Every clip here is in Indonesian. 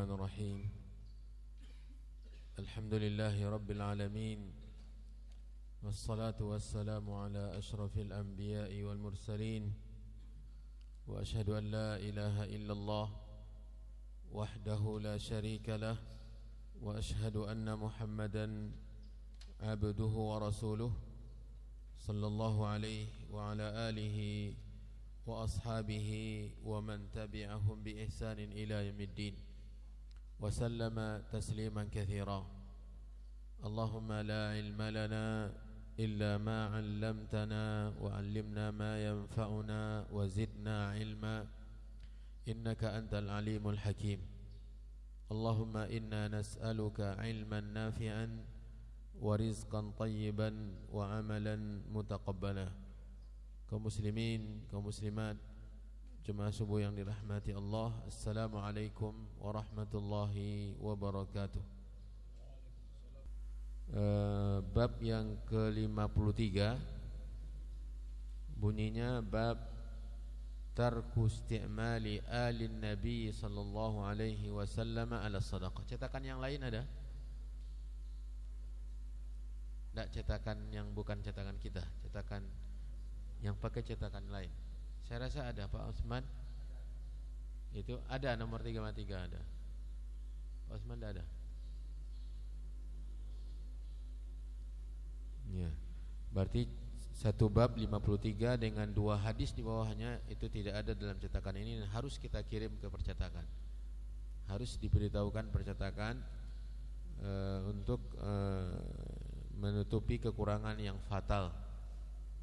الرحمن الرحيم الحمد لله رب العالمين والصلاة والسلام على أشرف الأنبياء والمرسلين وأشهد أن لا إله إلا الله وحده لا شريك له وأشهد أن محمدا عبده ورسوله صلى الله عليه وعلى آله وأصحابه ومن تبعهم بإحسان إلى يوم الدين وسلم تسليما كثيرا اللهم لا علم لنا إلا ما علمتنا وعلمنا ما ينفعنا وزدنا علما إنك أنت العليم الحكيم اللهم إنا نسألك علما نافعا ورزقا طيبا وعملا متقبلا كمسلمين كمسلمات Jemaah subuh yang dirahmati Allah Assalamualaikum warahmatullahi wabarakatuh e, Bab yang ke-53 Bunyinya bab Tarku isti'mali alin nabi sallallahu alaihi wasallam ala sadaqah Cetakan yang lain ada? Tidak cetakan yang bukan cetakan kita Cetakan yang pakai cetakan lain saya rasa ada Pak Osman. Itu ada nomor 353 ada. Pak Osman tidak ada. Ya. Berarti satu bab 53 dengan dua hadis di bawahnya itu tidak ada dalam cetakan ini dan harus kita kirim ke percetakan. Harus diberitahukan percetakan e, untuk e, menutupi kekurangan yang fatal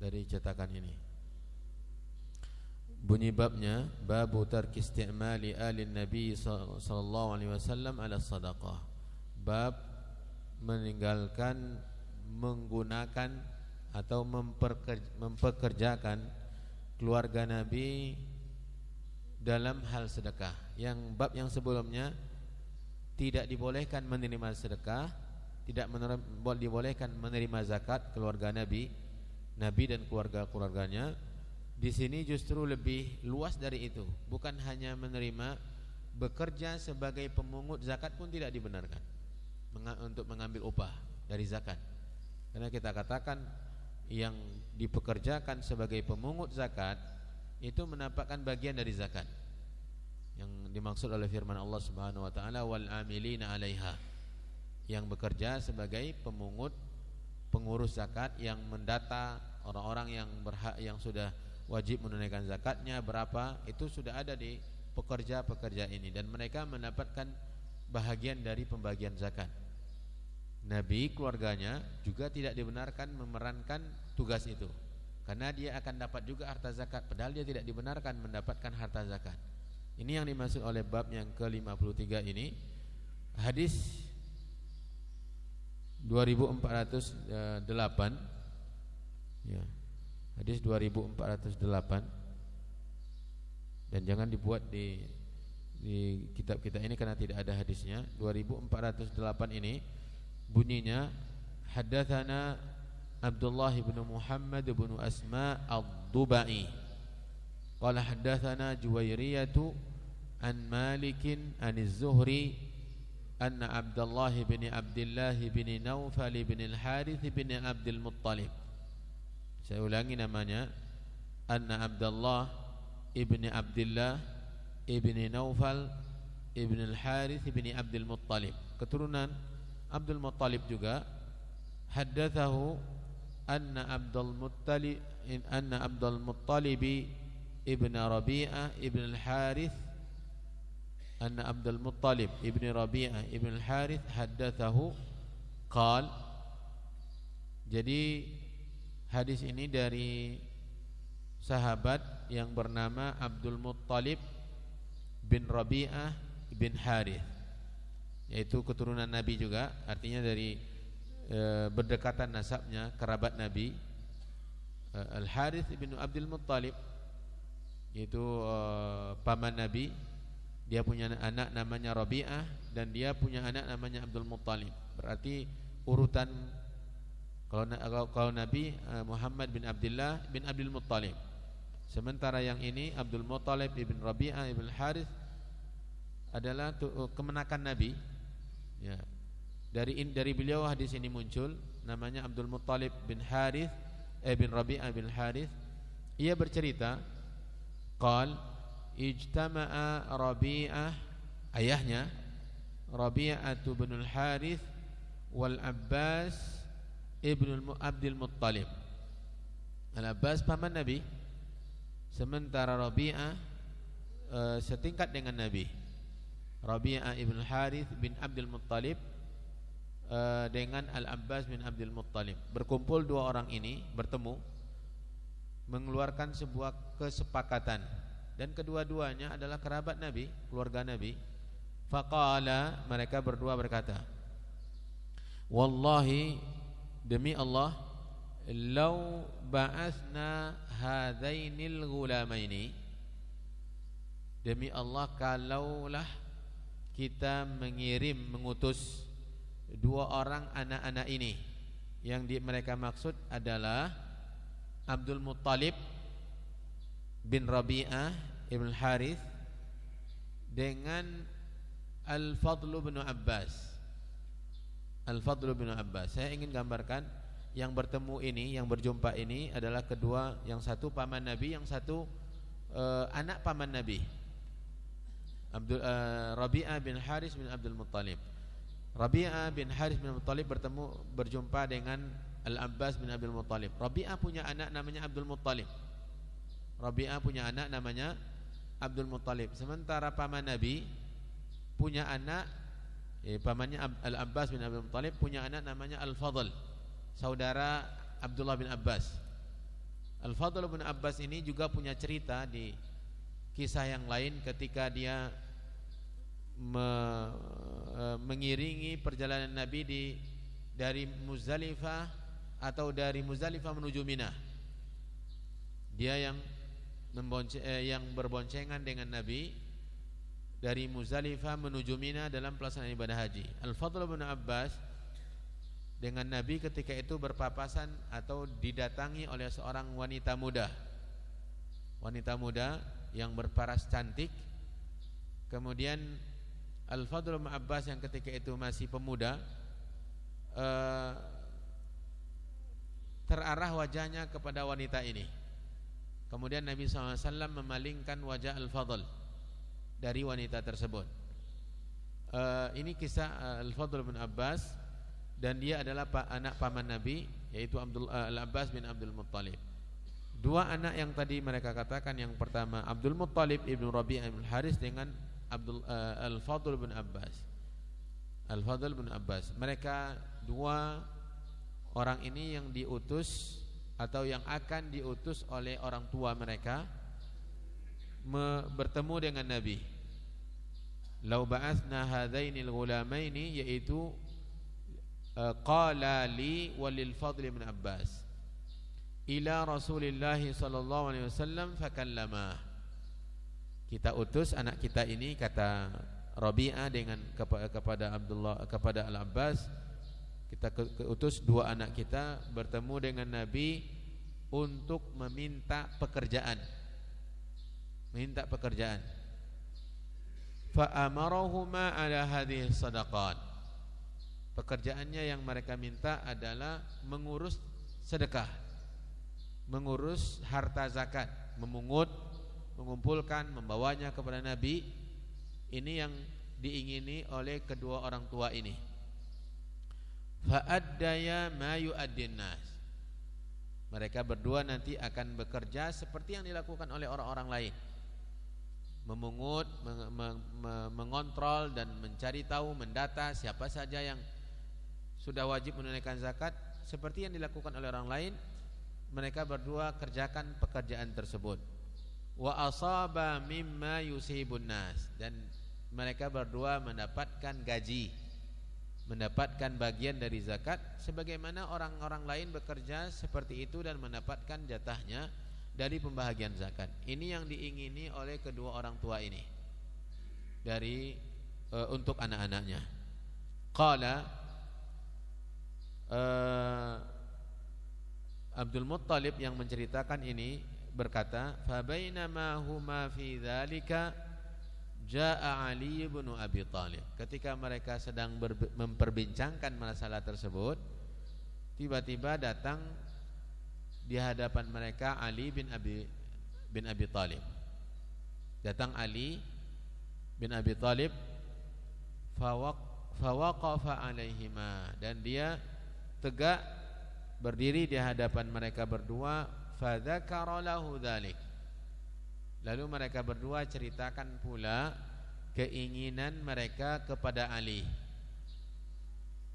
dari cetakan ini. Bunyi babnya babu tarki istimali ali Nabi sallallahu alaihi wasallam ala sadaqah. Bab meninggalkan menggunakan atau mempekerjakan keluarga Nabi dalam hal sedekah. Yang bab yang sebelumnya tidak dibolehkan menerima sedekah, tidak menerima, dibolehkan menerima zakat keluarga Nabi, Nabi dan keluarga-keluarganya di sini justru lebih luas dari itu, bukan hanya menerima, bekerja sebagai pemungut zakat pun tidak dibenarkan untuk mengambil upah dari zakat. Karena kita katakan yang dipekerjakan sebagai pemungut zakat itu menampakkan bagian dari zakat. Yang dimaksud oleh firman Allah Subhanahu wa taala wal amilina 'alaiha yang bekerja sebagai pemungut pengurus zakat yang mendata orang-orang yang berhak yang sudah wajib menunaikan zakatnya berapa itu sudah ada di pekerja-pekerja ini dan mereka mendapatkan bahagian dari pembagian zakat. Nabi keluarganya juga tidak dibenarkan memerankan tugas itu karena dia akan dapat juga harta zakat padahal dia tidak dibenarkan mendapatkan harta zakat. Ini yang dimaksud oleh bab yang ke-53 ini. Hadis 2408 eh, ya Hadis 2408 dan jangan dibuat di di kitab kita ini karena tidak ada hadisnya. 2408 ini bunyinya hadatsana Abdullah bin Muhammad bin Asma ad-Dubai. Qala hadatsana Juwairiyatu an Malik an zuhri anna Abdullah bin Abdullah bin Naufal bin Al-Harith bin Abdul Muttalib Saya ulangi namanya Anna Abdullah Ibni Abdullah Ibni Naufal Ibni Al-Harith Ibni Abdul Muttalib Keturunan Abdul Muttalib juga Haddathahu Anna Abdul Muttalib Anna Abdul Muttalib Ibn Rabi'ah Ibn Al-Harith أن عبد المطلب ابن ربيعة ابن الحارث حدثه قال jadi Hadis ini dari sahabat yang bernama Abdul Muttalib bin Rabi'ah bin Harith yaitu keturunan Nabi juga artinya dari e, berdekatan nasabnya kerabat Nabi e, Al Harith bin Abdul Muttalib yaitu e, paman Nabi dia punya anak namanya Rabi'ah dan dia punya anak namanya Abdul Muttalib berarti urutan kalau, kalau Nabi eh, Muhammad bin Abdullah bin Abdul Muttalib sementara yang ini Abdul Muttalib bin Rabi'ah ibn Harith adalah eh, kemenakan Nabi ya dari dari beliau hadis ini muncul namanya Abdul Muttalib bin Harith eh, bin Rabi'ah bin Harith ia bercerita qal ijtama'a Rabi'ah ayahnya Rabi'ah bin Harith wal Abbas Ibnu Abdul Muttalib Al-Abbas paman Nabi Sementara Rabi'ah e, setingkat dengan Nabi Rabi'ah Ibn Harith bin Abdul Muttalib e, Dengan Al-Abbas bin Abdul Muttalib Berkumpul dua orang ini bertemu Mengeluarkan sebuah kesepakatan Dan kedua-duanya adalah kerabat Nabi Keluarga Nabi Faqala mereka berdua berkata Wallahi Demi Allah, "Lau ba'athna hadainil ghulamaini" Demi Allah, kalaulah kita mengirim mengutus dua orang anak-anak ini yang di, mereka maksud adalah Abdul Muttalib bin Rabi'ah ibn Harith dengan Al-Fadl bin Abbas Al-Fadl bin Abbas. Saya ingin gambarkan yang bertemu ini, yang berjumpa ini adalah kedua, yang satu paman Nabi, yang satu e, anak paman Nabi. Abdul e, Rabi'ah bin Haris bin Abdul Muttalib. Rabi'ah bin Haris bin Abdul Muttalib bertemu berjumpa dengan Al-Abbas bin Abdul Muttalib. Rabi'ah punya anak namanya Abdul Muttalib. Rabi'ah punya anak namanya Abdul Muttalib. Sementara paman Nabi punya anak Eh, pamannya Al-Abbas bin Abi Muttalib punya anak namanya Al-Fadl saudara Abdullah bin Abbas Al-Fadl bin Abbas ini juga punya cerita di kisah yang lain ketika dia me, e, mengiringi perjalanan Nabi di dari Muzdalifah atau dari Muzdalifah menuju Mina. Dia yang eh, yang berboncengan dengan Nabi dari Muzalifah menuju Mina dalam pelaksanaan ibadah haji. Al-Fadl bin Abbas dengan Nabi ketika itu berpapasan atau didatangi oleh seorang wanita muda. Wanita muda yang berparas cantik. Kemudian Al-Fadl bin Abbas yang ketika itu masih pemuda eh, terarah wajahnya kepada wanita ini. Kemudian Nabi SAW memalingkan wajah Al-Fadl dari wanita tersebut. Uh, ini kisah eh, Al-Fadl bin Abbas dan dia adalah anak paman Nabi yaitu Abdul uh, Al-Abbas bin Abdul Muttalib. Dua anak yang tadi mereka katakan yang pertama Abdul Muttalib ibnu Rabi'ah ibn Haris dengan Abdul uh, Al-Fadl bin Abbas. Al-Fadl bin Abbas. Mereka dua orang ini yang diutus atau yang akan diutus oleh orang tua mereka bertemu dengan Nabi. Lau ba'athna hadainil gulamaini yaitu eh, qala li walil fadl min Abbas ila Rasulillah sallallahu alaihi wasallam fakallama kita utus anak kita ini kata Rabi'ah dengan kepada Abdullah kepada Al Abbas kita utus dua anak kita bertemu dengan Nabi untuk meminta pekerjaan minta pekerjaan. Fa'amarahuma ala hadhihi sadaqat. Pekerjaannya yang mereka minta adalah mengurus sedekah. Mengurus harta zakat, memungut, mengumpulkan, membawanya kepada Nabi. Ini yang diingini oleh kedua orang tua ini. Fa'addaya ma Mereka berdua nanti akan bekerja seperti yang dilakukan oleh orang-orang lain memungut, meng meng mengontrol dan mencari tahu, mendata siapa saja yang sudah wajib menunaikan zakat seperti yang dilakukan oleh orang lain, mereka berdua kerjakan pekerjaan tersebut. Wa asaba mimma yusibun nas dan mereka berdua mendapatkan gaji mendapatkan bagian dari zakat sebagaimana orang-orang lain bekerja seperti itu dan mendapatkan jatahnya dari pembahagian zakat. Ini yang diingini oleh kedua orang tua ini dari e, untuk anak-anaknya. Qala e, Abdul Muttalib yang menceritakan ini berkata, bainama huma fi dzalika jaa Ali bin Abi Thalib." Ketika mereka sedang memperbincangkan masalah tersebut, tiba-tiba datang di hadapan mereka Ali bin Abi bin Abi Talib. Datang Ali bin Abi Talib fawaq alaihi alaihima dan dia tegak berdiri di hadapan mereka berdua fadzakara karolahu dalik Lalu mereka berdua ceritakan pula keinginan mereka kepada Ali.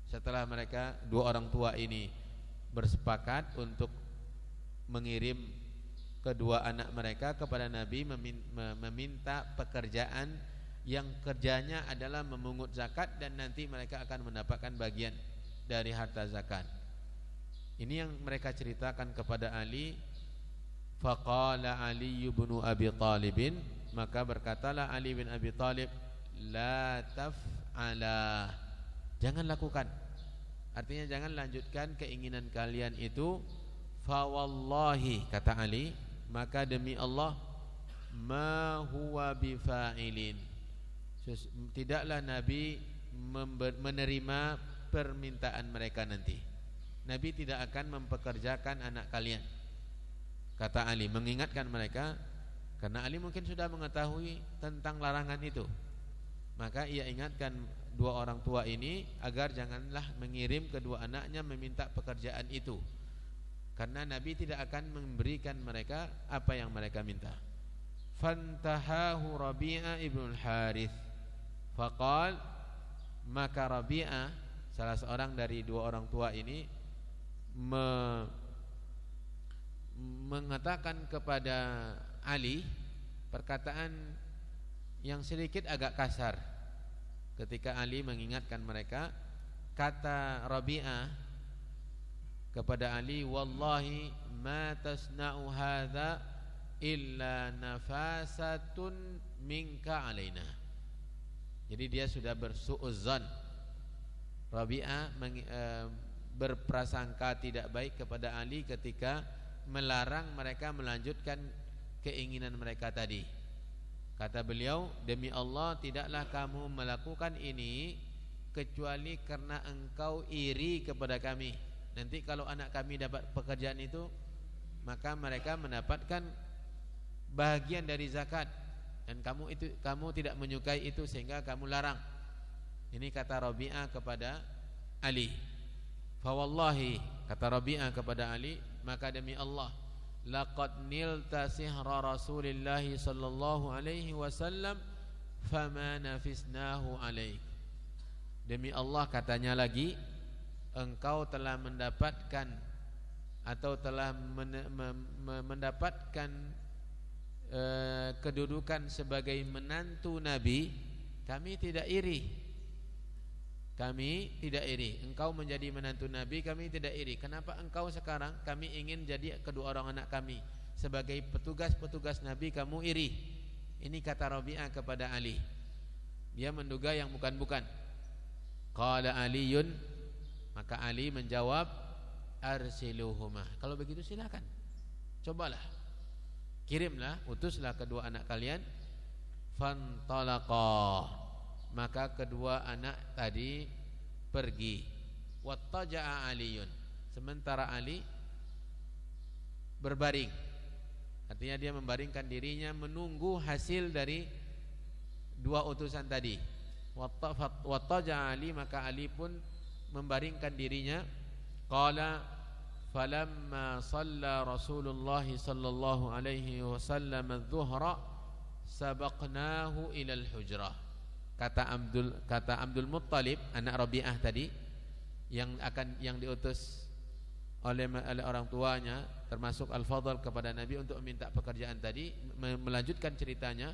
Setelah mereka dua orang tua ini bersepakat untuk mengirim kedua anak mereka kepada Nabi meminta pekerjaan yang kerjanya adalah memungut zakat dan nanti mereka akan mendapatkan bagian dari harta zakat. Ini yang mereka ceritakan kepada Ali. Faqala Ali bin Abi Talib maka berkatalah Ali bin Abi Talib la taf'ala jangan lakukan artinya jangan lanjutkan keinginan kalian itu fawallahi kata Ali maka demi Allah ma huwa bifailin tidaklah nabi menerima permintaan mereka nanti nabi tidak akan mempekerjakan anak kalian kata Ali mengingatkan mereka karena Ali mungkin sudah mengetahui tentang larangan itu maka ia ingatkan dua orang tua ini agar janganlah mengirim kedua anaknya meminta pekerjaan itu karena Nabi tidak akan memberikan mereka apa yang mereka minta. Fantahahu Rabi'ah ibnu Harith fakal Maka Rabi'ah Salah seorang dari dua orang tua ini me Mengatakan kepada Ali Perkataan yang sedikit agak kasar Ketika Ali mengingatkan mereka Kata Rabi'ah kepada Ali wallahi ma tasna'u hadza illa nafasatun minka alaina jadi dia sudah bersuuzan Rabi'ah eh, berprasangka tidak baik kepada Ali ketika melarang mereka melanjutkan keinginan mereka tadi kata beliau demi Allah tidaklah kamu melakukan ini kecuali karena engkau iri kepada kami Nanti kalau anak kami dapat pekerjaan itu maka mereka mendapatkan bagian dari zakat dan kamu itu kamu tidak menyukai itu sehingga kamu larang. Ini kata Rabi'ah kepada Ali. wallahi kata Rabi'ah kepada Ali, maka demi Allah laqad nilta sihra Rasulillah sallallahu alaihi wasallam fama nafisnahu alaik. Demi Allah katanya lagi engkau telah mendapatkan atau telah men mendapatkan e, kedudukan sebagai menantu Nabi, kami tidak iri. Kami tidak iri. Engkau menjadi menantu Nabi, kami tidak iri. Kenapa engkau sekarang kami ingin jadi kedua orang anak kami sebagai petugas-petugas Nabi kamu iri? Ini kata Rabi'ah kepada Ali. Dia menduga yang bukan-bukan. Qala Aliun maka Ali menjawab arsiluhumah. Kalau begitu silakan. Cobalah. Kirimlah, utuslah kedua anak kalian fantalaqa. Maka kedua anak tadi pergi. Wattaja'a Aliun. Sementara Ali berbaring. Artinya dia membaringkan dirinya menunggu hasil dari dua utusan tadi. Wattaja'a Ali maka Ali pun membaringkan dirinya qala falamma shalla rasulullah sallallahu alaihi wasallam adh-dhuhra sabaqnahu ila al-hujrah kata Abdul kata Abdul Muttalib anak Rabi'ah tadi yang akan yang diutus oleh, oleh orang tuanya termasuk Al-Fadhl kepada Nabi untuk meminta pekerjaan tadi melanjutkan ceritanya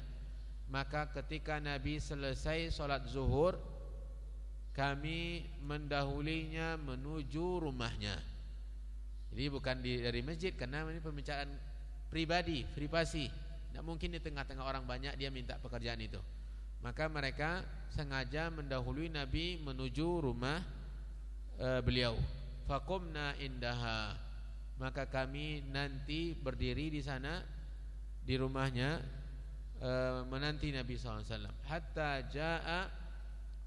maka ketika Nabi selesai salat zuhur kami mendahulinya menuju rumahnya. Jadi bukan di, dari masjid karena ini pembicaraan pribadi, privasi. Tidak mungkin di tengah-tengah orang banyak dia minta pekerjaan itu. Maka mereka sengaja mendahului Nabi menuju rumah e, beliau. Fakumna indaha. Maka kami nanti berdiri di sana di rumahnya e, menanti Nabi SAW. Hatta ja'a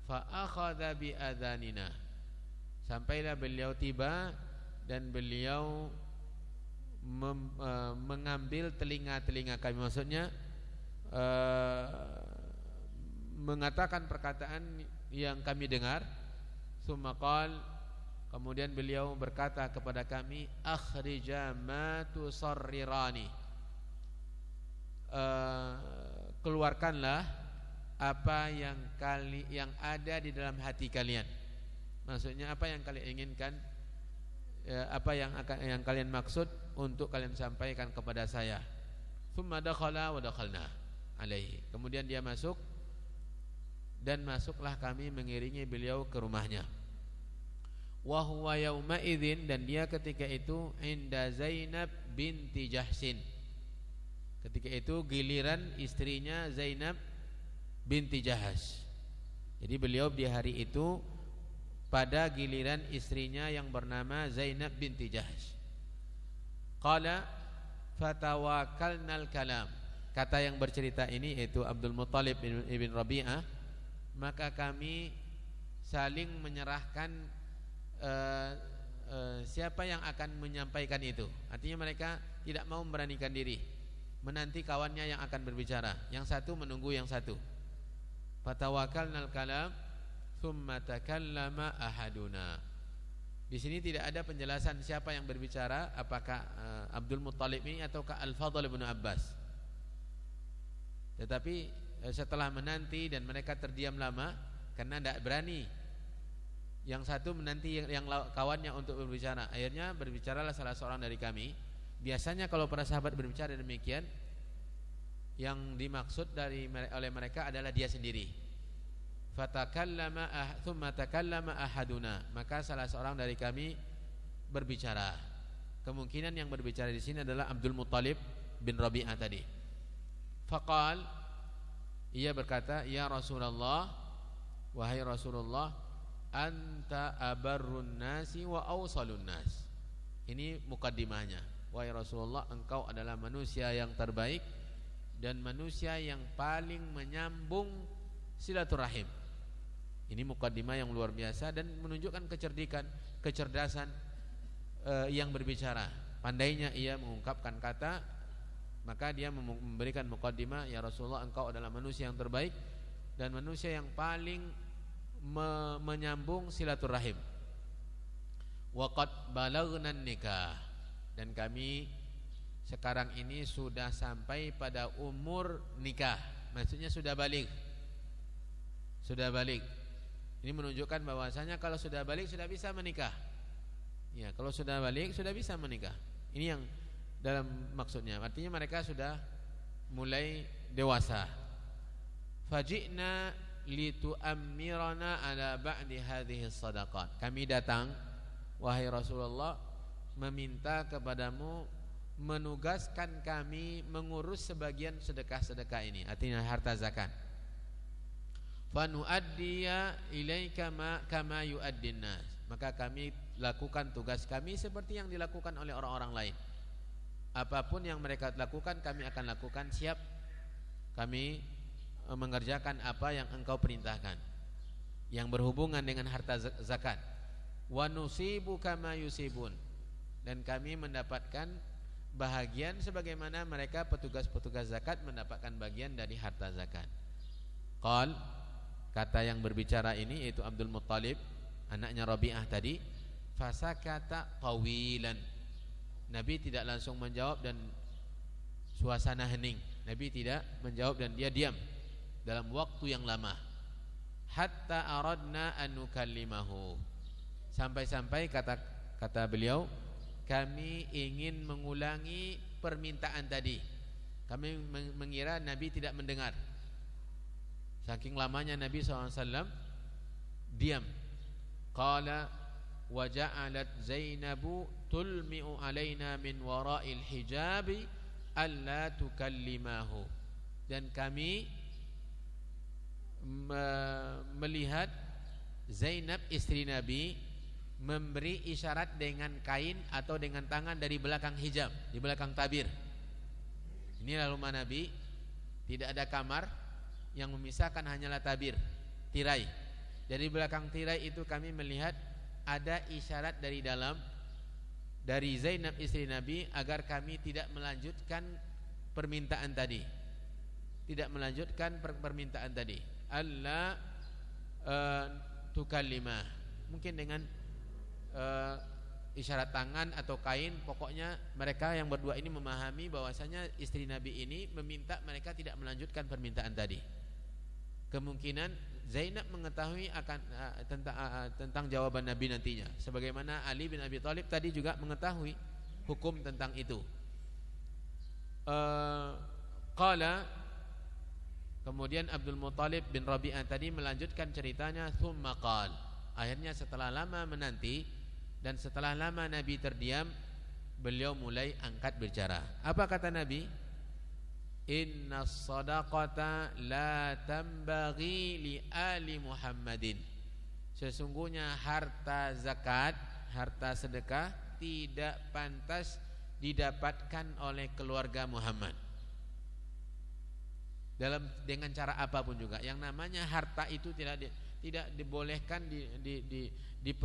Fa'akhadha bi'adhanina sampailah beliau tiba dan beliau mem, e, mengambil telinga-telinga kami maksudnya e, mengatakan perkataan yang kami dengar sumaqal kemudian beliau berkata kepada kami akhrija ma tusarrirani e, keluarkanlah apa yang kali yang ada di dalam hati kalian. Maksudnya apa yang kalian inginkan ya, apa yang akan yang kalian maksud untuk kalian sampaikan kepada saya. Tsumma dakhala wa dakhalna alaihi. Kemudian dia masuk dan masuklah kami mengiringi beliau ke rumahnya. Wa huwa yauma idzin dan dia ketika itu inda Zainab binti Jahsin. Ketika itu giliran istrinya Zainab binti Jahash. Jadi beliau di hari itu pada giliran istrinya yang bernama Zainab binti Jahash. Qala fatawakalnal kalam. Kata yang bercerita ini yaitu Abdul Muthalib ibn Rabi'ah, maka kami saling menyerahkan uh, siapa yang akan menyampaikan itu. Artinya mereka tidak mau memberanikan diri, menanti kawannya yang akan berbicara. Yang satu menunggu yang satu. Fatawakalnal kalam Thumma takallama ahaduna Di sini tidak ada penjelasan siapa yang berbicara Apakah uh, Abdul Muttalib ini Ataukah Al-Fadhal bin Abbas Tetapi uh, setelah menanti dan mereka terdiam lama Karena tidak berani yang satu menanti yang, yang kawannya untuk berbicara akhirnya berbicaralah salah seorang dari kami biasanya kalau para sahabat berbicara demikian yang dimaksud dari oleh mereka adalah dia sendiri. Fatakallama ah, thumma takallama ahaduna. Maka salah seorang dari kami berbicara. Kemungkinan yang berbicara di sini adalah Abdul Muttalib bin Rabi'ah tadi. Fakal, ia berkata, "Ya Rasulullah, wahai Rasulullah, anta abarrun nasi wa awsalun nas." Ini mukaddimahnya. Wahai Rasulullah, engkau adalah manusia yang terbaik dan manusia yang paling menyambung silaturahim. Ini mukadimah yang luar biasa dan menunjukkan kecerdikan, kecerdasan e, yang berbicara. Pandainya ia mengungkapkan kata, maka dia memberikan mukadimah ya Rasulullah engkau adalah manusia yang terbaik dan manusia yang paling me menyambung silaturahim. Waqad balagnan nikah dan kami sekarang ini sudah sampai pada umur nikah maksudnya sudah balik sudah balik ini menunjukkan bahwasanya kalau sudah balik sudah bisa menikah ya kalau sudah balik sudah bisa menikah ini yang dalam maksudnya artinya mereka sudah mulai dewasa fajina amirana ala ba'di hadhihi sadaqat kami datang wahai Rasulullah meminta kepadamu menugaskan kami mengurus sebagian sedekah-sedekah ini artinya harta zakat fanuaddiya ilaika ma kama yuaddinnas maka kami lakukan tugas kami seperti yang dilakukan oleh orang-orang lain apapun yang mereka lakukan kami akan lakukan siap kami eh, mengerjakan apa yang engkau perintahkan yang berhubungan dengan harta zakat wa nusibu kama yusibun dan kami mendapatkan bahagian sebagaimana mereka petugas-petugas zakat mendapatkan bagian dari harta zakat. Qal kata yang berbicara ini yaitu Abdul Muttalib anaknya Rabi'ah tadi fasakata tawilan. Nabi tidak langsung menjawab dan suasana hening. Nabi tidak menjawab dan dia diam dalam waktu yang lama. Hatta aradna an nukallimahu. Sampai-sampai kata kata beliau kami ingin mengulangi permintaan tadi. Kami mengira Nabi tidak mendengar. Saking lamanya Nabi SAW diam. Qala wa ja'alat Zainabu tulmi'u alaina min wara'il hijabi alla tukallimahu. Dan kami melihat Zainab istri Nabi memberi isyarat dengan kain atau dengan tangan dari belakang hijab, di belakang tabir. Inilah rumah Nabi, tidak ada kamar yang memisahkan hanyalah tabir, tirai. Dari belakang tirai itu kami melihat ada isyarat dari dalam dari Zainab istri Nabi agar kami tidak melanjutkan permintaan tadi. Tidak melanjutkan permintaan tadi. Allah eh, uh, tukallimah. Mungkin dengan uh, isyarat tangan atau kain pokoknya mereka yang berdua ini memahami bahwasanya istri Nabi ini meminta mereka tidak melanjutkan permintaan tadi kemungkinan Zainab mengetahui akan uh, tentang uh, tentang jawaban Nabi nantinya sebagaimana Ali bin Abi Thalib tadi juga mengetahui hukum tentang itu uh, kemudian Abdul Muthalib bin Rabi'ah tadi melanjutkan ceritanya thumma qal akhirnya setelah lama menanti dan setelah lama Nabi terdiam, beliau mulai angkat bicara. Apa kata Nabi? Inna sadaqata la tambagi li ali Muhammadin. Sesungguhnya harta zakat, harta sedekah tidak pantas didapatkan oleh keluarga Muhammad. Dalam dengan cara apapun juga. Yang namanya harta itu tidak di, tidak dibolehkan di, di, di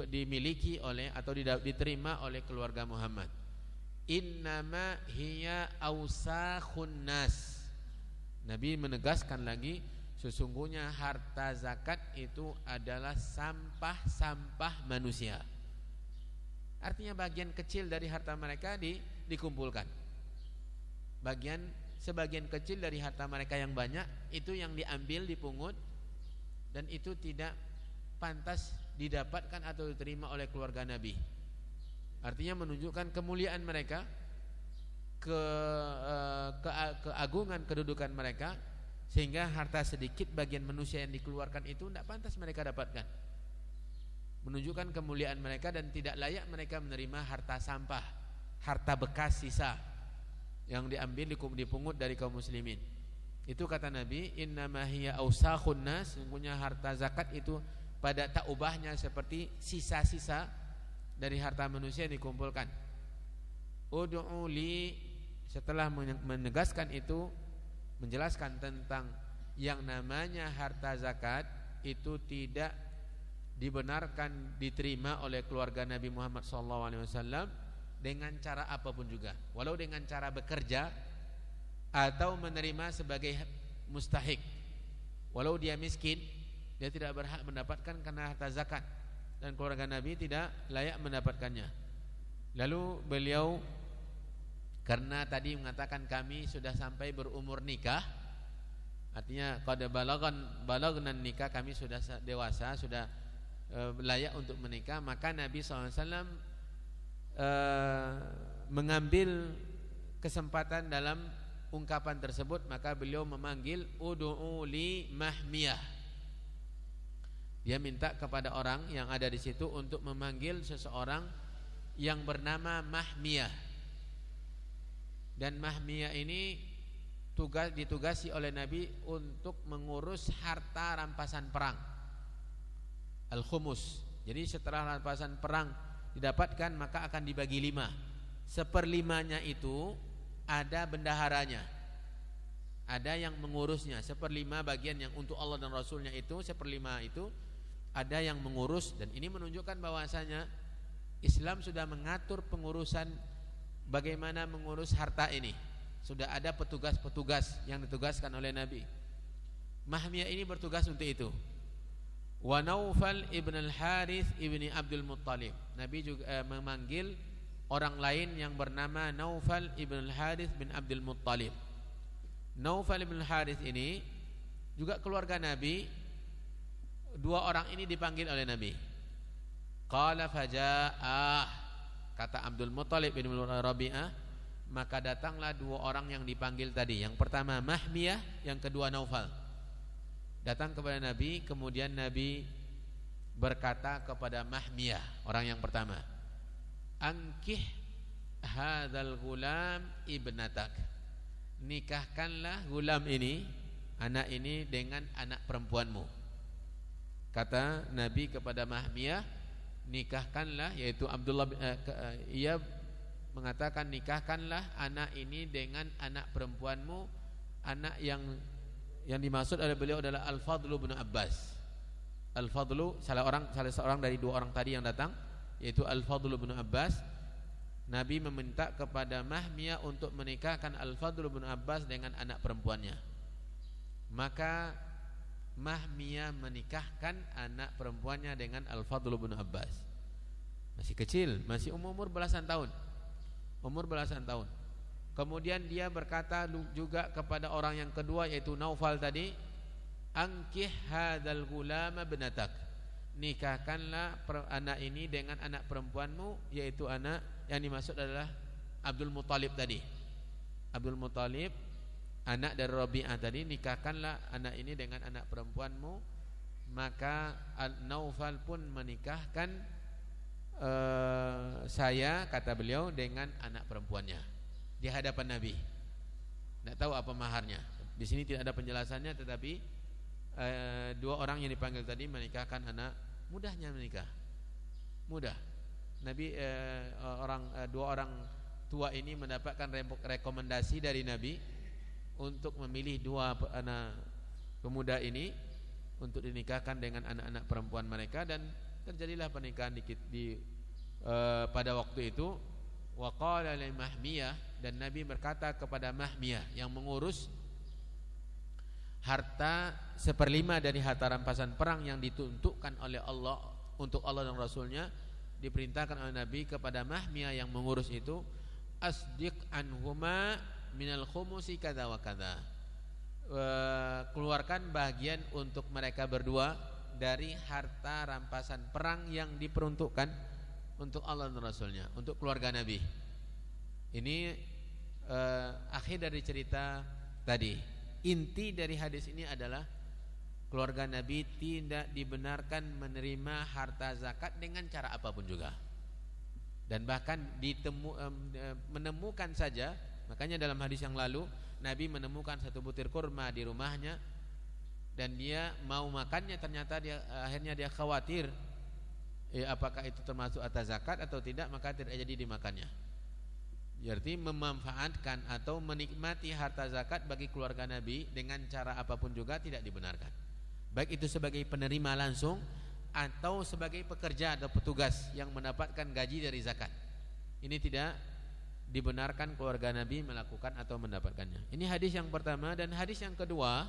dimiliki oleh atau diterima oleh keluarga Muhammad. Innama hiya ausakhun nas. Nabi menegaskan lagi sesungguhnya harta zakat itu adalah sampah-sampah manusia. Artinya bagian kecil dari harta mereka di, dikumpulkan. Bagian sebagian kecil dari harta mereka yang banyak itu yang diambil dipungut dan itu tidak pantas didapatkan atau diterima oleh keluarga Nabi. Artinya menunjukkan kemuliaan mereka, ke, eh, ke keagungan kedudukan mereka sehingga harta sedikit bagian manusia yang dikeluarkan itu tidak pantas mereka dapatkan. Menunjukkan kemuliaan mereka dan tidak layak mereka menerima harta sampah, harta bekas sisa yang diambil dipungut dari kaum muslimin. Itu kata Nabi, innamahiyya ma'hiya ausakhun nas," sungguhnya harta zakat itu pada taubahnya seperti sisa-sisa dari harta manusia yang dikumpulkan. Udu'uli setelah menegaskan itu menjelaskan tentang yang namanya harta zakat itu tidak dibenarkan diterima oleh keluarga Nabi Muhammad SAW dengan cara apapun juga, walau dengan cara bekerja atau menerima sebagai mustahik, walau dia miskin dia tidak berhak mendapatkan karena harta zakat dan keluarga Nabi tidak layak mendapatkannya. Lalu beliau karena tadi mengatakan kami sudah sampai berumur nikah artinya kalau balagan balagnan nikah kami sudah dewasa sudah e, layak untuk menikah maka Nabi SAW e, mengambil kesempatan dalam ungkapan tersebut maka beliau memanggil udu'u li mahmiyah dia minta kepada orang yang ada di situ untuk memanggil seseorang yang bernama Mahmiyah. Dan Mahmiyah ini tugas ditugasi oleh Nabi untuk mengurus harta rampasan perang. Al-Khumus. Jadi setelah rampasan perang didapatkan maka akan dibagi lima. Seperlimanya itu ada bendaharanya ada yang mengurusnya seperlima bagian yang untuk Allah dan Rasulnya itu seperlima itu ada yang mengurus dan ini menunjukkan bahwasanya Islam sudah mengatur pengurusan bagaimana mengurus harta ini. Sudah ada petugas-petugas yang ditugaskan oleh Nabi. Mahmiyah ini bertugas untuk itu. Wa Naufal ibn al-Harith ibn Abdul Muttalib. Nabi juga eh, memanggil orang lain yang bernama Naufal ibn al-Harith bin Abdul Muttalib. Naufal ibn al-Harith ini juga keluarga Nabi dua orang ini dipanggil oleh Nabi. Qala faja'ah kata Abdul Muthalib bin Rabi'ah maka datanglah dua orang yang dipanggil tadi. Yang pertama Mahmiyah, yang kedua Naufal. Datang kepada Nabi, kemudian Nabi berkata kepada Mahmiyah, orang yang pertama, "Angkih hadal gulam ibnatak." Nikahkanlah gulam ini, anak ini dengan anak perempuanmu. Kata Nabi kepada Mahmiyah, nikahkanlah yaitu Abdullah eh, eh, ia mengatakan nikahkanlah anak ini dengan anak perempuanmu, anak yang yang dimaksud oleh beliau adalah Al-Fadlu bin Abbas. Al-Fadlu salah orang salah seorang dari dua orang tadi yang datang yaitu Al-Fadlu bin Abbas. Nabi meminta kepada Mahmiyah untuk menikahkan Al-Fadlu bin Abbas dengan anak perempuannya. Maka Mahmiyah menikahkan anak perempuannya dengan Al-Fadl bin Abbas. Masih kecil, masih umur-umur belasan tahun. Umur belasan tahun. Kemudian dia berkata juga kepada orang yang kedua yaitu Naufal tadi, "Angkih hadzal gulama binatak." Nikahkanlah anak ini dengan anak perempuanmu yaitu anak yang dimaksud adalah Abdul Muthalib tadi. Abdul Muthalib anak dari Rabi'ah tadi nikahkanlah anak ini dengan anak perempuanmu maka naufal pun menikahkan uh, saya kata beliau dengan anak perempuannya di hadapan Nabi tidak tahu apa maharnya di sini tidak ada penjelasannya tetapi uh, dua orang yang dipanggil tadi menikahkan anak mudahnya menikah mudah Nabi uh, orang uh, dua orang tua ini mendapatkan rekomendasi dari Nabi untuk memilih dua anak pemuda ini untuk dinikahkan dengan anak-anak perempuan mereka dan terjadilah pernikahan di, di uh, pada waktu itu waqala li mahmiyah dan nabi berkata kepada mahmiyah yang mengurus harta seperlima dari harta rampasan perang yang dituntukkan oleh Allah untuk Allah dan Rasulnya diperintahkan oleh Nabi kepada Mahmiyah yang mengurus itu asdik anhuma minal khumusi kada wa kada. E, keluarkan bagian untuk mereka berdua dari harta rampasan perang yang diperuntukkan untuk Allah dan Rasulnya, untuk keluarga Nabi. Ini e, akhir dari cerita tadi. Inti dari hadis ini adalah keluarga Nabi tidak dibenarkan menerima harta zakat dengan cara apapun juga dan bahkan ditemu, e, menemukan saja Makanya dalam hadis yang lalu Nabi menemukan satu butir kurma di rumahnya dan dia mau makannya ternyata dia akhirnya dia khawatir ya, apakah itu termasuk atas zakat atau tidak maka tidak jadi dimakannya. Berarti memanfaatkan atau menikmati harta zakat bagi keluarga Nabi dengan cara apapun juga tidak dibenarkan. Baik itu sebagai penerima langsung atau sebagai pekerja atau petugas yang mendapatkan gaji dari zakat. Ini tidak dibenarkan keluarga Nabi melakukan atau mendapatkannya. Ini hadis yang pertama dan hadis yang kedua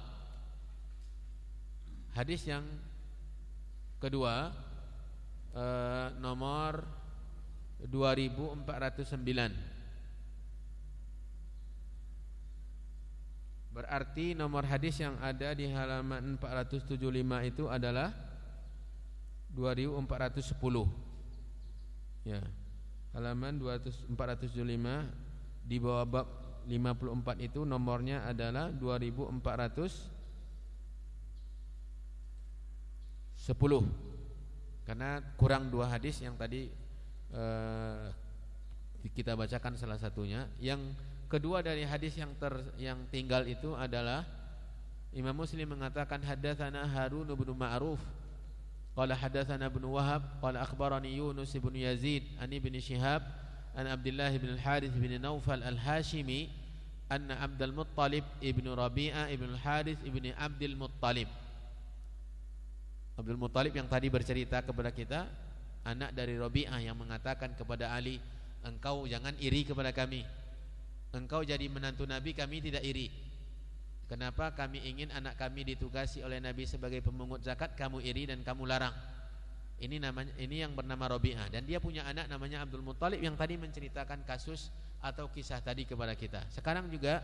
hadis yang kedua eh, nomor 2409 Berarti nomor hadis yang ada di halaman 475 itu adalah 2410. Ya halaman 2475 di bawah bab 54 itu nomornya adalah 2410 karena kurang dua hadis yang tadi eh, kita bacakan salah satunya yang kedua dari hadis yang ter, yang tinggal itu adalah Imam Muslim mengatakan hadatsana Harun bin Ma'ruf قال حدثنا ابن وهب قال أخبرني يونس بن يزيد عن ابن شهاب عن عبد الله بن الحارث بن نوفل الهاشمي أن عبد المطلب ابن ربيعة ابن الحارث ابن عبد المطلب عبد المطلب yang tadi bercerita kepada kita anak dari Rabi'ah yang mengatakan kepada Ali engkau jangan iri kepada kami engkau jadi menantu Nabi kami tidak iri Kenapa kami ingin anak kami ditugasi oleh Nabi sebagai pemungut zakat, kamu iri dan kamu larang. Ini namanya ini yang bernama Robi'ah dan dia punya anak namanya Abdul Muthalib yang tadi menceritakan kasus atau kisah tadi kepada kita. Sekarang juga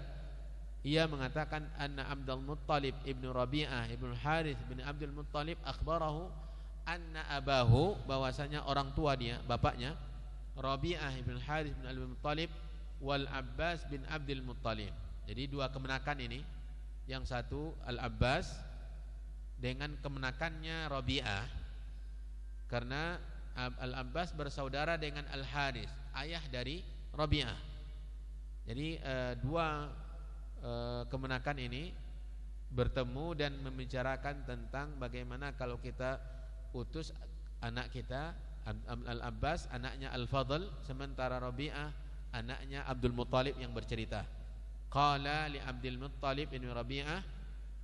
ia mengatakan anna Abdul Muttalib ibnu Rabi'ah ibnu Harith bin Abdul Muttalib akhbarahu anna abahu bahwasanya orang tua dia bapaknya Rabi'ah ibnu Harith bin Abdul Muttalib wal Abbas bin Abdul Muttalib. Jadi dua kemenakan ini yang satu Al-Abbas dengan kemenakannya Rabi'ah karena Al-Abbas bersaudara dengan Al-Haris, ayah dari Rabi'ah. Jadi eh, dua eh, kemenakan ini bertemu dan membicarakan tentang bagaimana kalau kita utus anak kita Al-Abbas anaknya Al-Fadl sementara Rabi'ah anaknya Abdul Muthalib yang bercerita. Qala li Abdul Muttalib bin Rabi'ah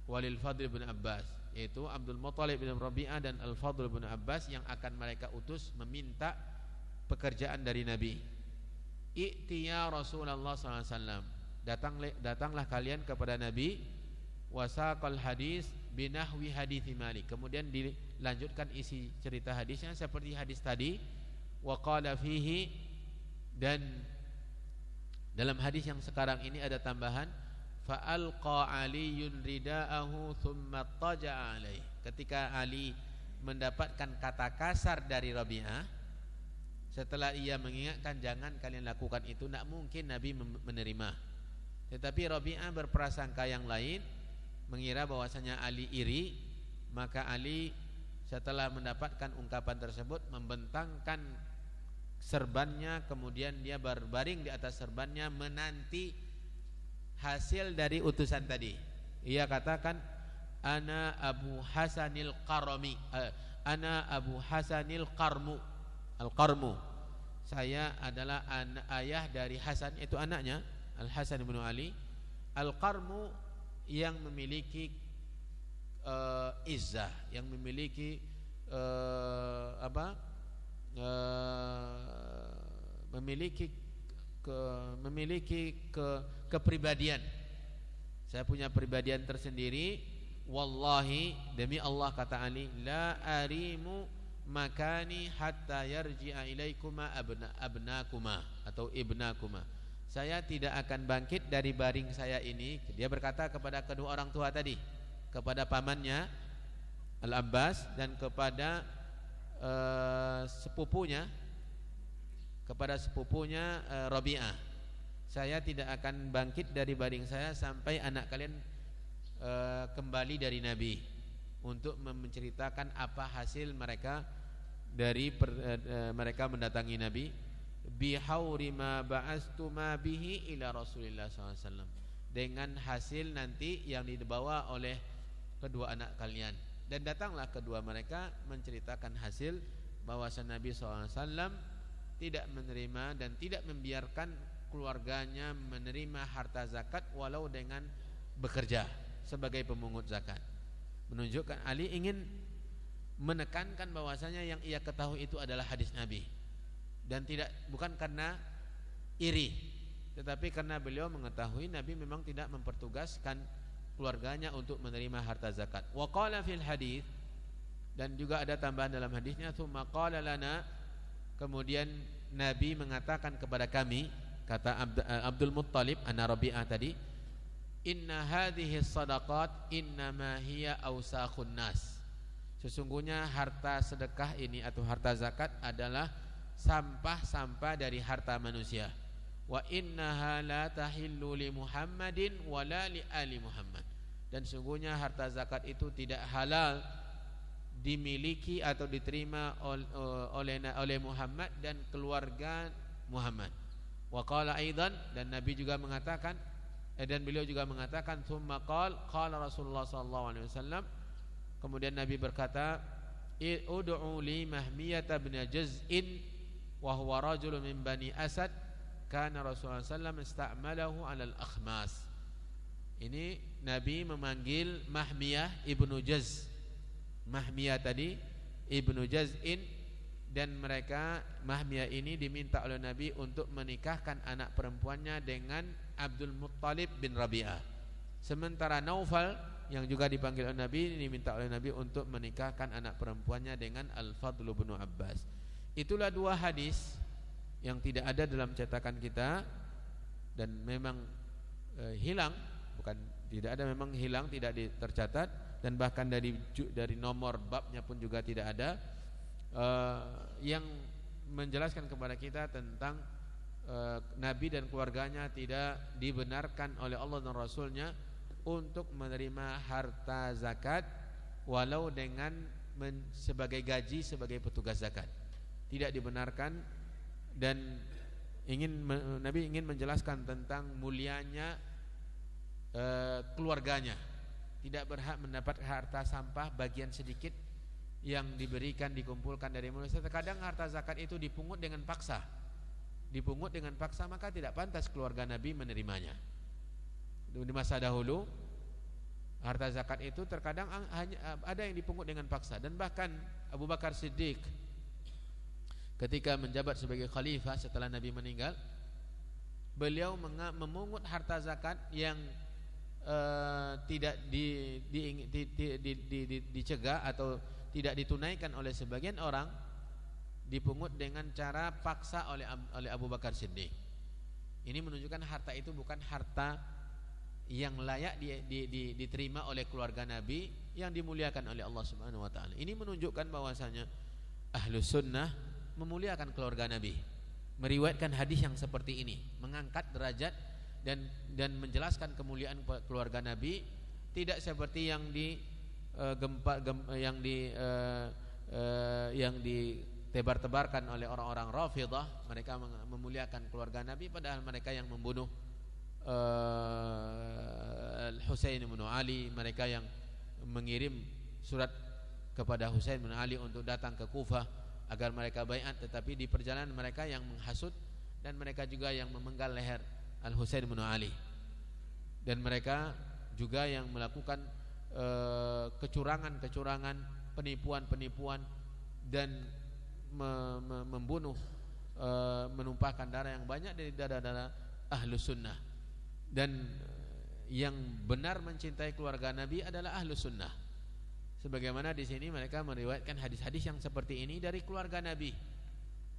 walil Fadl bin Abbas yaitu Abdul Muttalib bin Rabi'ah dan Al-Fadl bin Abbas yang akan mereka utus meminta pekerjaan dari Nabi Iktiya Rasulullah Alaihi Datang, Datanglah kalian kepada Nabi Wasaqal hadis binahwi hadis Malik Kemudian dilanjutkan isi cerita hadisnya Seperti hadis tadi Wa qala fihi Dan dalam hadis yang sekarang ini ada tambahan fa'alqa aliyun ridaahu thumma taja'a Ketika Ali mendapatkan kata kasar dari Rabi'ah setelah ia mengingatkan jangan kalian lakukan itu tidak mungkin Nabi menerima. Tetapi Rabi'ah berprasangka yang lain mengira bahwasanya Ali iri maka Ali setelah mendapatkan ungkapan tersebut membentangkan serbannya kemudian dia berbaring di atas serbannya menanti hasil dari utusan tadi ia katakan ana Abu Hasanil Qarmi eh, ana Abu Hasanil Qarmu al Qarmu saya adalah anak ayah dari Hasan itu anaknya Al Hasan bin Ali al Qarmu yang memiliki uh, izzah yang memiliki uh, apa Eh, memiliki ke, memiliki ke, kepribadian. Saya punya pribadian tersendiri. Wallahi demi Allah kata Ali, la arimu makani hatta yarji'a ilaikuma abna abnakuma atau ibnakuma. Saya tidak akan bangkit dari baring saya ini. Dia berkata kepada kedua orang tua tadi, kepada pamannya Al Abbas dan kepada Eh, sepupunya kepada sepupunya Robi'ah, eh, Rabi'ah saya tidak akan bangkit dari baring saya sampai anak kalian e, kembali dari Nabi untuk menceritakan apa hasil mereka dari per, e, mereka mendatangi Nabi bihauri ma ba'astuma bihi ila Rasulillah SAW dengan hasil nanti yang dibawa oleh kedua anak kalian dan datanglah kedua mereka menceritakan hasil bahwa Nabi SAW tidak menerima dan tidak membiarkan keluarganya menerima harta zakat walau dengan bekerja sebagai pemungut zakat. Menunjukkan Ali ingin menekankan bahwasanya yang ia ketahui itu adalah hadis Nabi dan tidak bukan karena iri tetapi karena beliau mengetahui Nabi memang tidak mempertugaskan keluarganya untuk menerima harta zakat. Wa qala fil hadis dan juga ada tambahan dalam hadisnya tsumma qala lana kemudian Nabi mengatakan kepada kami kata eh, Abdul Muttalib anak Rabi'ah tadi inna hadhihi sadaqat innama hiya awsakhun nas sesungguhnya harta sedekah ini atau harta zakat adalah sampah-sampah dari harta manusia wa innaha la tahillu li Muhammadin wa la li ali Muhammad dan sungguhnya harta zakat itu tidak halal dimiliki atau diterima oleh oleh Muhammad dan keluarga Muhammad. Wa qala aidan dan Nabi juga mengatakan eh, dan beliau juga mengatakan thumma qala qala Rasulullah sallallahu alaihi wasallam kemudian Nabi berkata ud'u li mahmiyata bin jaz'in wa huwa rajulun min bani asad kana Rasulullah sallallahu alaihi wasallam ista'malahu al akhmas ini Nabi memanggil Mahmiyah ibnu Jaz. Mahmiyah tadi ibnu Jaz in, dan mereka Mahmiyah ini diminta oleh Nabi untuk menikahkan anak perempuannya dengan Abdul Muttalib bin Rabi'ah. Sementara Naufal yang juga dipanggil oleh Nabi ini diminta oleh Nabi untuk menikahkan anak perempuannya dengan Al-Fadlu bin Abbas. Itulah dua hadis yang tidak ada dalam cetakan kita dan memang e, hilang tidak ada memang hilang tidak tercatat dan bahkan dari dari nomor babnya pun juga tidak ada uh, yang menjelaskan kepada kita tentang uh, Nabi dan keluarganya tidak dibenarkan oleh Allah dan Rasulnya untuk menerima harta zakat walau dengan men, sebagai gaji sebagai petugas zakat tidak dibenarkan dan ingin Nabi ingin menjelaskan tentang mulianya e, keluarganya tidak berhak mendapat harta sampah bagian sedikit yang diberikan dikumpulkan dari manusia terkadang harta zakat itu dipungut dengan paksa dipungut dengan paksa maka tidak pantas keluarga Nabi menerimanya di masa dahulu harta zakat itu terkadang hanya eh, ada yang dipungut dengan paksa dan bahkan Abu Bakar Siddiq ketika menjabat sebagai khalifah setelah Nabi meninggal beliau memungut harta zakat yang tidak eh, tidak di, di, di, di, di, di, di, dicegah atau tidak ditunaikan oleh sebagian orang dipungut dengan cara paksa oleh oleh Abu Bakar Siddiq. Ini menunjukkan harta itu bukan harta yang layak di, di, di, diterima oleh keluarga Nabi yang dimuliakan oleh Allah Subhanahu Wa Taala. Ini menunjukkan bahwasanya ahlu sunnah memuliakan keluarga Nabi, meriwayatkan hadis yang seperti ini, mengangkat derajat dan dan menjelaskan kemuliaan keluarga Nabi tidak seperti yang di uh, gempa gem, e, yang di uh, uh, yang ditebar-tebarkan oleh orang-orang Rafidah mereka memuliakan keluarga Nabi padahal mereka yang membunuh uh, Husain bin Ali mereka yang mengirim surat kepada Husain bin Ali untuk datang ke Kufah agar mereka baiat tetapi di perjalanan mereka yang menghasut dan mereka juga yang memenggal leher Al Husain bin Ali dan mereka juga yang melakukan eh, kecurangan-kecurangan, penipuan-penipuan dan me me membunuh e, menumpahkan darah yang banyak dari darah-darah ahlu sunnah dan eh, yang benar mencintai keluarga Nabi adalah ahlu sunnah. Sebagaimana di sini mereka meriwayatkan hadis-hadis yang seperti ini dari keluarga Nabi.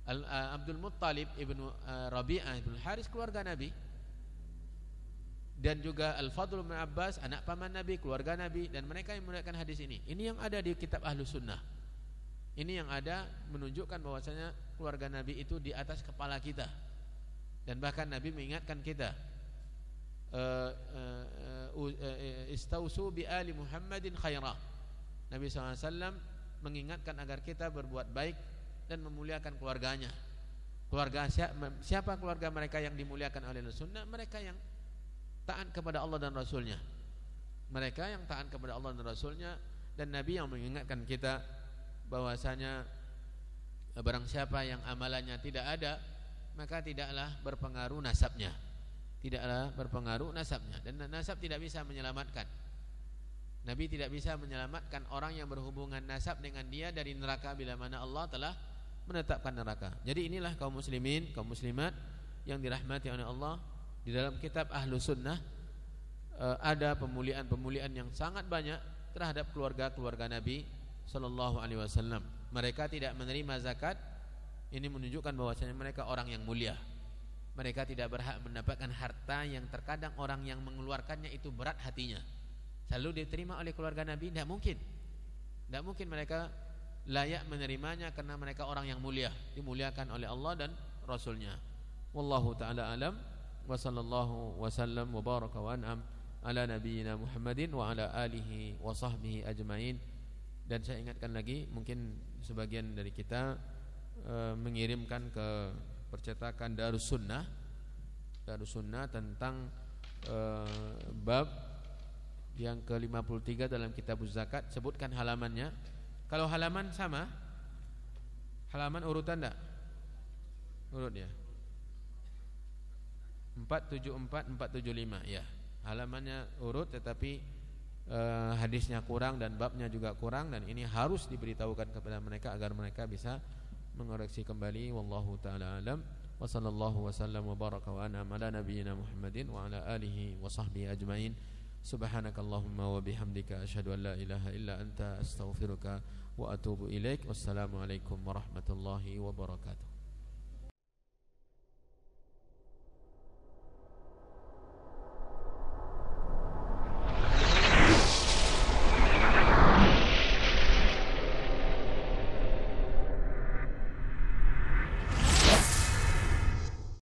Al Abdul Muttalib ibnu Rabi'ah ibnu Haris keluarga Nabi dan juga Al-Fadl bin Abbas anak paman Nabi, keluarga Nabi dan mereka yang meriwayatkan hadis ini. Ini yang ada di kitab Ahlu Sunnah. Ini yang ada menunjukkan bahwasanya keluarga Nabi itu di atas kepala kita. Dan bahkan Nabi mengingatkan kita eh, eh, eh, istausu bi ali Muhammadin khairah. Nabi SAW mengingatkan agar kita berbuat baik dan memuliakan keluarganya. Keluarga siapa keluarga mereka yang dimuliakan oleh sunnah? Mereka yang taat kepada Allah dan Rasulnya mereka yang taat kepada Allah dan Rasulnya dan Nabi yang mengingatkan kita bahwasanya barang siapa yang amalannya tidak ada maka tidaklah berpengaruh nasabnya tidaklah berpengaruh nasabnya dan nasab tidak bisa menyelamatkan Nabi tidak bisa menyelamatkan orang yang berhubungan nasab dengan dia dari neraka bila mana Allah telah menetapkan neraka jadi inilah kaum muslimin kaum muslimat yang dirahmati oleh Allah di dalam kitab Ahlu Sunnah eh, ada pemuliaan-pemuliaan yang sangat banyak terhadap keluarga-keluarga Nabi Shallallahu Alaihi Wasallam. Mereka tidak menerima zakat. Ini menunjukkan bahwasanya mereka orang yang mulia. Mereka tidak berhak mendapatkan harta yang terkadang orang yang mengeluarkannya itu berat hatinya. Selalu diterima oleh keluarga Nabi tidak mungkin. Tidak mungkin mereka layak menerimanya karena mereka orang yang mulia, dimuliakan oleh Allah dan Rasulnya. Wallahu taala alam. وصلى الله وسلم وبارك وأنعم على نبينا محمد وعلى آله وصحبه أجمعين dan saya ingatkan lagi mungkin sebagian dari kita e, mengirimkan ke percetakan Darus Sunnah Darus Sunnah tentang e, bab yang ke-53 dalam kitab zakat sebutkan halamannya kalau halaman sama halaman urutan enggak urut ya 474 475 ya. Halamannya urut tetapi e, hadisnya kurang dan babnya juga kurang dan ini harus diberitahukan kepada mereka agar mereka bisa mengoreksi kembali wallahu taala alam wa sallallahu wasallam wa baraka wa an'ama ala nabiyyina Muhammadin wa ala alihi wa sahbihi ajmain subhanakallahumma wa bihamdika asyhadu an la ilaha illa anta astaghfiruka wa atubu ilaik wassalamu alaikum warahmatullahi wabarakatuh